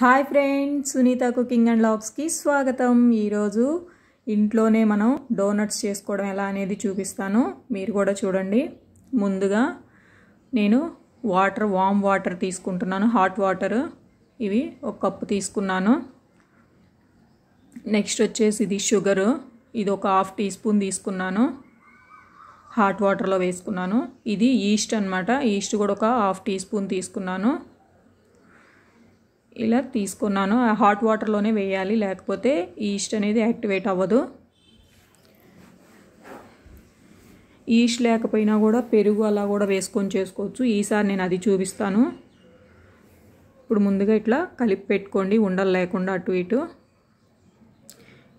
hi friends Sunitha cooking and లాగ్స్కి స్వాగతం ఈరోజు ఇంట్లోనే మనం డోనట్స్ చేసుకోవడం ఎలా అనేది చూపిస్తాను మీరు కూడా చూడండి ముందుగా నేను వాటర్ వామ్ వాటర్ తీసుకుంటున్నాను హాట్ వాటర్ ఇవి ఒక కప్పు తీసుకున్నాను నెక్స్ట్ వచ్చేసి ఇది షుగరు ఇది ఒక హాఫ్ టీ స్పూన్ తీసుకున్నాను హాట్ వాటర్లో వేసుకున్నాను ఇది ఈస్ట్ అనమాట ఈస్ట్ కూడా ఒక హాఫ్ టీ స్పూన్ తీసుకున్నాను ఇలా తీసుకున్నాను హాట్ వాటర్లోనే వేయాలి లేకపోతే ఈస్ట్ అనేది యాక్టివేట్ అవ్వదు ఈస్ట్ లేకపోయినా కూడా పెరుగు అలా కూడా వేసుకొని చేసుకోవచ్చు ఈసారి నేను అది చూపిస్తాను ఇప్పుడు ముందుగా ఇట్లా కలిపి పెట్టుకోండి ఉండలు లేకుండా అటు ఇటు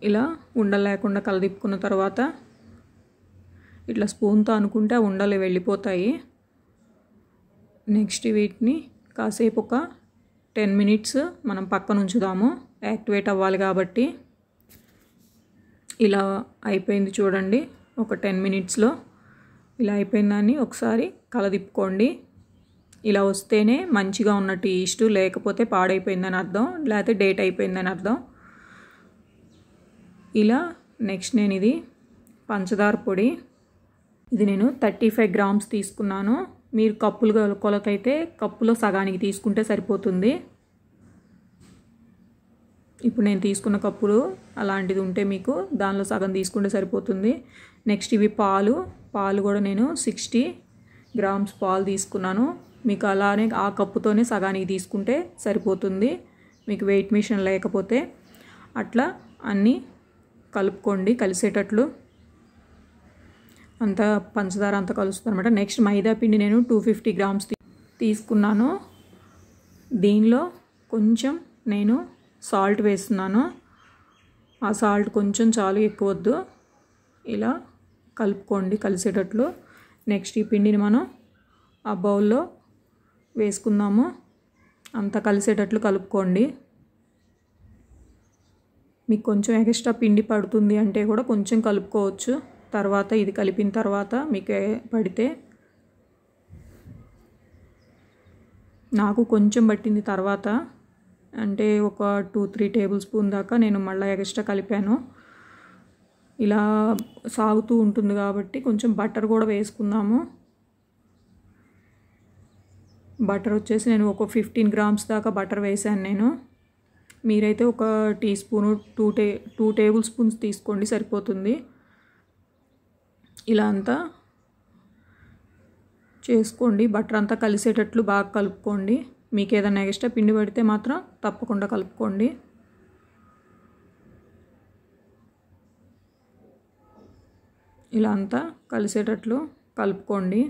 ఇలా ఉండలు లేకుండా కలదిప్పుకున్న తర్వాత ఇట్లా స్పూన్తో అనుకుంటే ఉండలు వెళ్ళిపోతాయి నెక్స్ట్ వీటిని కాసేపు ఒక టెన్ మినిట్స్ మనం పక్కన ఉంచుదాము యాక్టివేట్ అవ్వాలి కాబట్టి ఇలా అయిపోయింది చూడండి ఒక టెన్ మినిట్స్లో ఇలా అయిపోయిందని ఒకసారి కలదిప్పుకోండి ఇలా వస్తేనే మంచిగా ఉన్నట్టు ఈస్ట్ లేకపోతే పాడైపోయిందని అర్థం లేకపోతే డేట్ అయిపోయిందని అర్థం ఇలా నెక్స్ట్ నేను ఇది పంచదార పొడి ఇది నేను థర్టీ ఫైవ్ గ్రామ్స్ తీసుకున్నాను మీరు కప్పులు కొలకైతే కప్పులో సగానికి తీసుకుంటే సరిపోతుంది ఇప్పుడు నేను తీసుకున్న కప్పులు అలాంటిది ఉంటే మీకు దానిలో సగం తీసుకుంటే సరిపోతుంది నెక్స్ట్ ఇవి పాలు పాలు కూడా నేను సిక్స్టీ గ్రామ్స్ పాలు తీసుకున్నాను మీకు అలానే ఆ కప్పుతోనే సగానికి తీసుకుంటే సరిపోతుంది మీకు వెయిట్ మిషన్ లేకపోతే అట్లా అన్నీ కలుపుకోండి కలిసేటట్లు అంతా పంచదార అంతా కలుస్తుంది అనమాట నెక్స్ట్ మైదా పిండి నేను టూ ఫిఫ్టీ గ్రామ్స్ తీసుకున్నాను దీనిలో కొంచెం నేను సాల్ట్ వేస్తున్నాను ఆ సాల్ట్ కొంచెం చాలు ఎక్కువ వద్దు ఇలా కలుపుకోండి కలిసేటట్లు నెక్స్ట్ ఈ పిండిని మనం ఆ బౌల్లో వేసుకుందాము అంతా కలిసేటట్లు కలుపుకోండి మీకు కొంచెం ఎక్స్ట్రా పిండి పడుతుంది అంటే కూడా కొంచెం కలుపుకోవచ్చు తర్వాత ఇది కలిపిన తర్వాత మీకు పడితే నాకు కొంచెం పట్టింది తర్వాత అంటే ఒక టూ త్రీ టేబుల్ స్పూన్ దాకా నేను మళ్ళీ ఎక్స్ట్రా కలిపాను ఇలా సాగుతూ ఉంటుంది కాబట్టి కొంచెం బటర్ కూడా వేసుకుందాము బటర్ వచ్చేసి నేను ఒక ఫిఫ్టీన్ గ్రామ్స్ దాకా బటర్ వేశాను నేను మీరైతే ఒక టీ స్పూను టూ టే టూ టేబుల్ స్పూన్స్ తీసుకోండి సరిపోతుంది ఇలా అంతా చేసుకోండి బటర్ అంతా కలిసేటట్లు బాగా కలుపుకోండి మీకు ఏదైనా ఎక్స్ట్రా పిండి పడితే మాత్రం తప్పకుండా కలుపుకోండి ఇలా అంతా కలిసేటట్లు కలుపుకోండి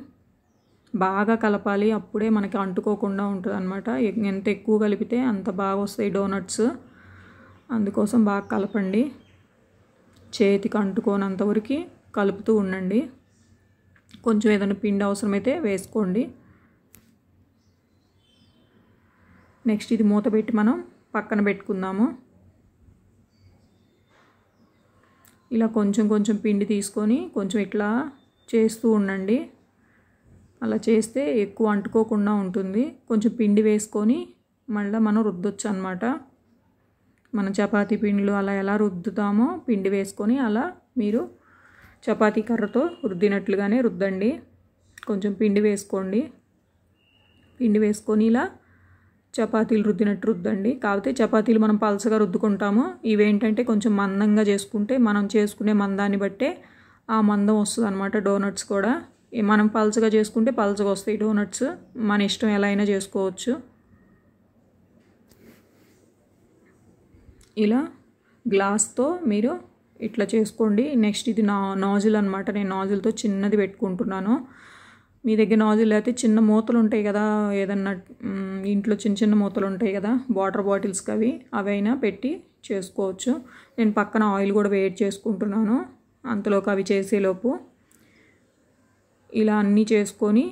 బాగా కలపాలి అప్పుడే మనకి అంటుకోకుండా ఉంటుంది అనమాట ఎంత ఎక్కువ కలిపితే అంత బాగా వస్తాయి డోనట్స్ అందుకోసం బాగా కలపండి చేతికి అంటుకోనంతవరకు కలుపుతూ ఉండండి కొంచెం ఏదైనా పిండి అవసరమైతే వేసుకోండి నెక్స్ట్ ఇది మూత పెట్టి మనం పక్కన పెట్టుకుందాము ఇలా కొంచెం కొంచెం పిండి తీసుకొని కొంచెం ఇట్లా చేస్తూ ఉండండి అలా చేస్తే ఎక్కువ అంటుకోకుండా ఉంటుంది కొంచెం పిండి వేసుకొని మళ్ళీ మనం రుద్దొచ్చు అనమాట మన చపాతీ పిండిలు అలా ఎలా రుద్దుతామో పిండి వేసుకొని అలా మీరు చపాతీ కర్రతో రుద్దినట్లుగానే రుద్దండి కొంచెం పిండి వేసుకోండి పిండి వేసుకొని ఇలా చపాతీలు రుద్దినట్టు రుద్దండి కాకపోతే చపాతీలు మనం పలసగా రుద్దుకుంటాము ఇవేంటంటే కొంచెం మందంగా చేసుకుంటే మనం చేసుకునే మందాన్ని బట్టే ఆ మందం వస్తుంది అనమాట డోనట్స్ కూడా మనం పలసగా చేసుకుంటే పలసగా వస్తాయి డోనట్స్ మన ఇష్టం ఎలా అయినా చేసుకోవచ్చు ఇలా గ్లాస్తో మీరు ఇట్లా చేసుకోండి నెక్స్ట్ ఇది నా నాజిల్ అనమాట నేను నాజిల్తో చిన్నది పెట్టుకుంటున్నాను మీ దగ్గర నాజిల్ అయితే చిన్న మూతలు ఉంటాయి కదా ఏదన్నా ఇంట్లో చిన్న చిన్న మూతలు ఉంటాయి కదా వాటర్ బాటిల్స్కి అవి అవైనా పెట్టి చేసుకోవచ్చు నేను పక్కన ఆయిల్ కూడా వేడి చేసుకుంటున్నాను అంతలోకి అవి చేసేలోపు ఇలా అన్నీ చేసుకొని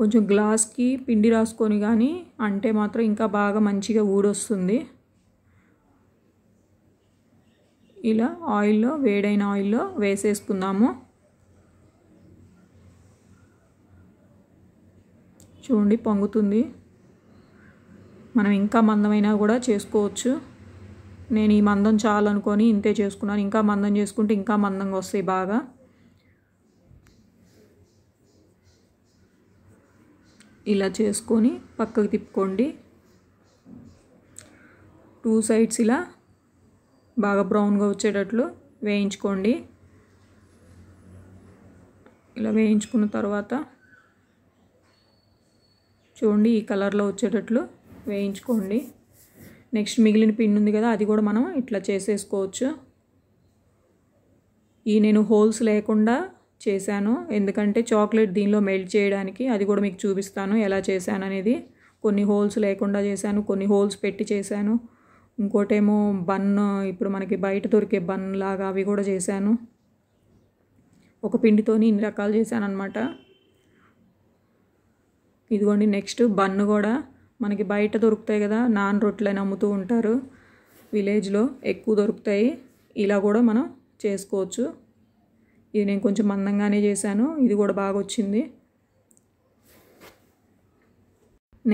కొంచెం గ్లాస్కి పిండి రాసుకొని కానీ అంటే మాత్రం ఇంకా బాగా మంచిగా ఊడొస్తుంది ఇలా ఆయిల్లో వేడైన ఆయిల్లో వేసేసుకుందాము చూడండి పొంగుతుంది మనం ఇంకా మందమైనా కూడా చేసుకోవచ్చు నేను ఈ మందం చాలనుకొని ఇంతే చేసుకున్నాను ఇంకా మందం చేసుకుంటే ఇంకా మందంగా వస్తాయి బాగా ఇలా చేసుకొని పక్కకు తిప్పుకోండి టూ సైడ్స్ ఇలా బాగా బ్రౌన్గా వచ్చేటట్లు వేయించుకోండి ఇలా వేయించుకున్న తర్వాత చూడండి ఈ కలర్లో వచ్చేటట్లు వేయించుకోండి నెక్స్ట్ మిగిలిన పిండి ఉంది కదా అది కూడా మనం ఇట్లా చేసేసుకోవచ్చు ఈ నేను హోల్స్ లేకుండా చేశాను ఎందుకంటే చాక్లెట్ దీనిలో మెల్ట్ చేయడానికి అది కూడా మీకు చూపిస్తాను ఎలా చేశాను అనేది కొన్ని హోల్స్ లేకుండా చేశాను కొన్ని హోల్స్ పెట్టి చేశాను ఇంకోటేమో బన్ ఇప్పుడు మనకి బయట దొరికే బన్ లాగా అవి కూడా చేశాను ఒక పిండితోని ఇన్ని రకాలు చేశాను అనమాట ఇదిగోండి నెక్స్ట్ బన్ను కూడా మనకి బయట దొరుకుతాయి కదా నాన్ అని అమ్ముతూ ఉంటారు విలేజ్లో ఎక్కువ దొరుకుతాయి ఇలా కూడా మనం చేసుకోవచ్చు ఇది నేను కొంచెం మందంగానే చేశాను ఇది కూడా బాగా వచ్చింది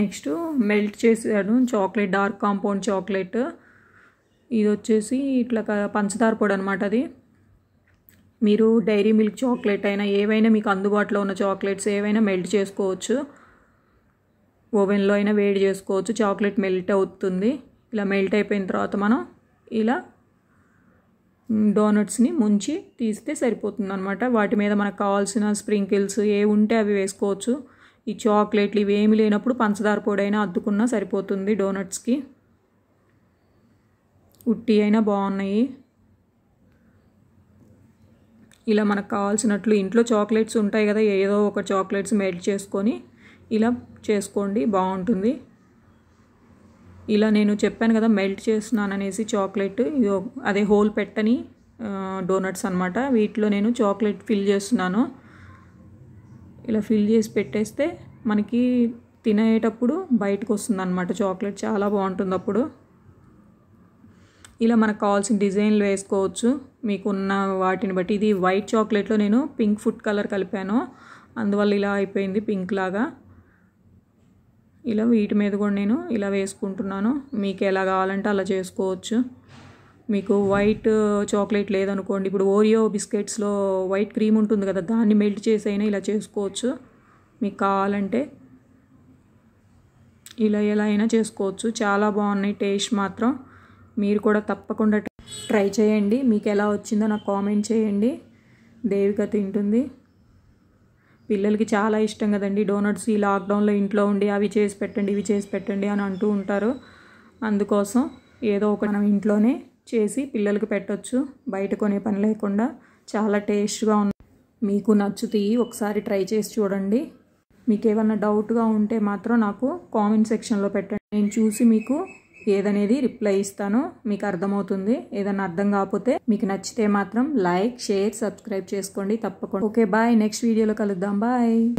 నెక్స్ట్ మెల్ట్ చేశాను చాక్లెట్ డార్క్ కాంపౌండ్ చాక్లెట్ ఇది వచ్చేసి ఇట్లా పంచదార పొడి అనమాట అది మీరు డైరీ మిల్క్ చాక్లెట్ అయినా ఏవైనా మీకు అందుబాటులో ఉన్న చాక్లెట్స్ ఏవైనా మెల్ట్ చేసుకోవచ్చు ఓవెన్లో అయినా వేడి చేసుకోవచ్చు చాక్లెట్ మెల్ట్ అవుతుంది ఇలా మెల్ట్ అయిపోయిన తర్వాత మనం ఇలా డోనట్స్ని ముంచి తీస్తే సరిపోతుంది అనమాట వాటి మీద మనకు కావాల్సిన స్ప్రింకిల్స్ ఏ ఉంటే అవి వేసుకోవచ్చు ఈ చాక్లెట్లు ఏమి లేనప్పుడు పంచదార పొడైనా అద్దుకున్నా సరిపోతుంది డోనట్స్కి ఉట్టి అయినా బాగున్నాయి ఇలా మనకు కావాల్సినట్లు ఇంట్లో చాక్లెట్స్ ఉంటాయి కదా ఏదో ఒక చాక్లెట్స్ మెల్ట్ చేసుకొని ఇలా చేసుకోండి బాగుంటుంది ఇలా నేను చెప్పాను కదా మెల్ట్ చేస్తున్నాను అనేసి చాక్లెట్ అదే హోల్ పెట్టని డోనట్స్ అనమాట వీటిలో నేను చాక్లెట్ ఫిల్ చేస్తున్నాను ఇలా ఫిల్ చేసి పెట్టేస్తే మనకి తినేటప్పుడు బయటకు వస్తుంది అనమాట చాక్లెట్ చాలా బాగుంటుంది అప్పుడు ఇలా మనకు కావాల్సిన డిజైన్లు వేసుకోవచ్చు మీకున్న వాటిని బట్టి ఇది వైట్ చాక్లెట్లో నేను పింక్ ఫుడ్ కలర్ కలిపాను అందువల్ల ఇలా అయిపోయింది పింక్ లాగా ఇలా వీటి మీద కూడా నేను ఇలా వేసుకుంటున్నాను మీకు ఎలా కావాలంటే అలా చేసుకోవచ్చు మీకు వైట్ చాక్లెట్ uh, లేదనుకోండి ఇప్పుడు ఓరియో బిస్కెట్స్లో వైట్ క్రీమ్ ఉంటుంది కదా దాన్ని మెల్ట్ చేసి అయినా ఇలా చేసుకోవచ్చు మీకు కావాలంటే ఇలా ఎలా అయినా చేసుకోవచ్చు చాలా బాగున్నాయి టేస్ట్ మాత్రం మీరు కూడా తప్పకుండా ట్రై చేయండి మీకు ఎలా వచ్చిందో నాకు కామెంట్ చేయండి దేవిక తింటుంది పిల్లలకి చాలా ఇష్టం కదండి డోనట్స్ ఈ లాక్డౌన్లో ఇంట్లో ఉండి అవి చేసి పెట్టండి ఇవి చేసి పెట్టండి అని అంటూ ఉంటారు అందుకోసం ఏదో ఒక మనం ఇంట్లోనే చేసి పిల్లలకు పెట్టొచ్చు బయట కొనే పని లేకుండా చాలా టేస్ట్గా ఉంది మీకు నచ్చుతాయి ఒకసారి ట్రై చేసి చూడండి మీకు ఏమన్నా డౌట్గా ఉంటే మాత్రం నాకు కామెంట్ సెక్షన్లో పెట్టండి నేను చూసి మీకు ఏదనేది రిప్లై ఇస్తాను మీకు అర్థమవుతుంది ఏదన్నా అర్థం కాకపోతే మీకు నచ్చితే మాత్రం లైక్ షేర్ సబ్స్క్రైబ్ చేసుకోండి తప్పకుండా ఓకే బాయ్ నెక్స్ట్ వీడియోలో కలుద్దాం బాయ్